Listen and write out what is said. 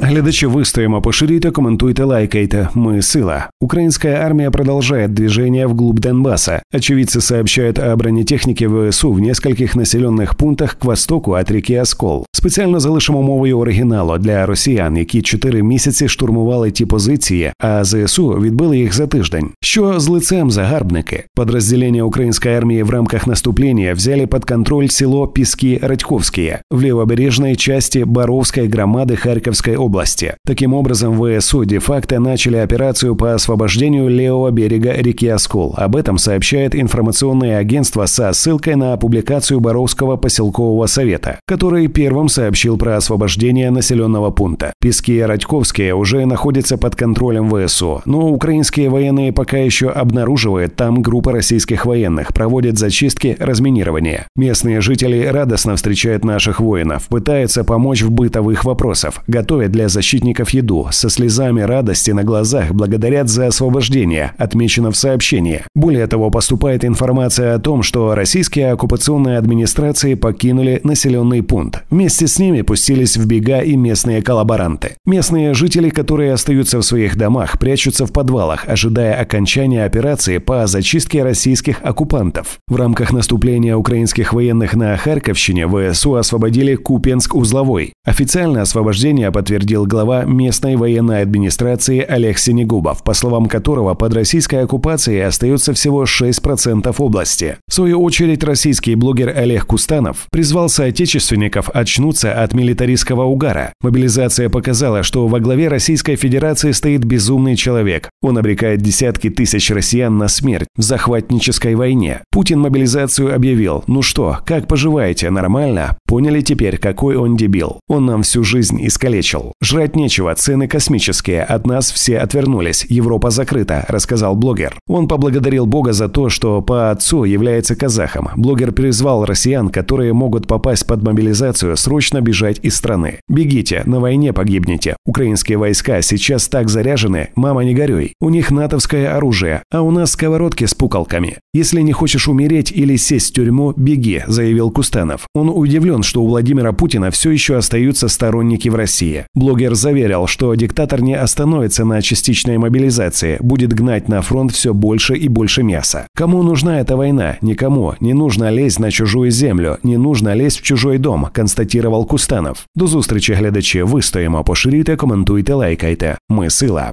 Глядачи, вы стоимо поширюйте, коментуйте, лайкайте. Мы – сила. Украинская армия продолжает движение вглубь Донбасса. Очевидцы сообщают о бронетехнике ВСУ в нескольких населенных пунктах к востоку от реки Оскол. Спеціально залишимо мовою оригіналу для росіян, які чотири місяці штурмували ті позиції, а ЗСУ відбили їх за тиждень. Що з лицем загарбники? Подрозділення української армії в рамках наступления взяли под контроль село Піски Радьковське в лівобережній части Боровської громади Харківської области. Таким образом, ВСУ де-факто начали операцию по освобождению левого берега реки Оскол. Об этом сообщает информационное агентство со ссылкой на публикацию Боровского поселкового совета, который первым сообщил про освобождение населенного пункта. Пески и Радьковские уже находятся под контролем ВСУ, но украинские военные пока еще обнаруживают там группы российских военных, проводят зачистки, разминирование. Местные жители радостно встречают наших воинов, пытаются помочь в бытовых вопросах, готовят для защитников еду, со слезами радости на глазах благодарят за освобождение, отмечено в сообщении. Более того, поступает информация о том, что российские оккупационные администрации покинули населенный пункт. Вместе с ними пустились в бега и местные коллаборанты. Местные жители, которые остаются в своих домах, прячутся в подвалах, ожидая окончания операции по зачистке российских оккупантов. В рамках наступления украинских военных на Харьковщине ВСУ освободили Купенск-Узловой. Официально освобождение подтвердили подтвердил глава местной военной администрации Олег Синегубов, по словам которого под российской оккупацией остается всего 6% области. В свою очередь российский блогер Олег Кустанов призвал соотечественников очнуться от милитаристского угара. Мобилизация показала, что во главе Российской Федерации стоит безумный человек. Он обрекает десятки тысяч россиян на смерть в захватнической войне. Путин мобилизацию объявил. Ну что, как поживаете? Нормально? Поняли теперь, какой он дебил. Он нам всю жизнь искалечил. Mitchell. «Жрать нечего, цены космические, от нас все отвернулись, Европа закрыта», – рассказал блогер. Он поблагодарил Бога за то, что по отцу является казахом. Блогер призвал россиян, которые могут попасть под мобилизацию, срочно бежать из страны. «Бегите, на войне погибнете. Украинские войска сейчас так заряжены, мама не горюй. У них натовское оружие, а у нас сковородки с пукалками. Если не хочешь умереть или сесть в тюрьму, беги», – заявил Кустанов. Он удивлен, что у Владимира Путина все еще остаются сторонники в России. Блогер заверил, что диктатор не остановится на частичной мобилизации, будет гнать на фронт все больше и больше мяса. Кому нужна эта война? Никому. Не нужно лезть на чужую землю, не нужно лезть в чужой дом, констатировал Кустанов. До встречи, глядачі. Ви стоїмо, поширюйте, комментуйте, лайкайте. Мы сила.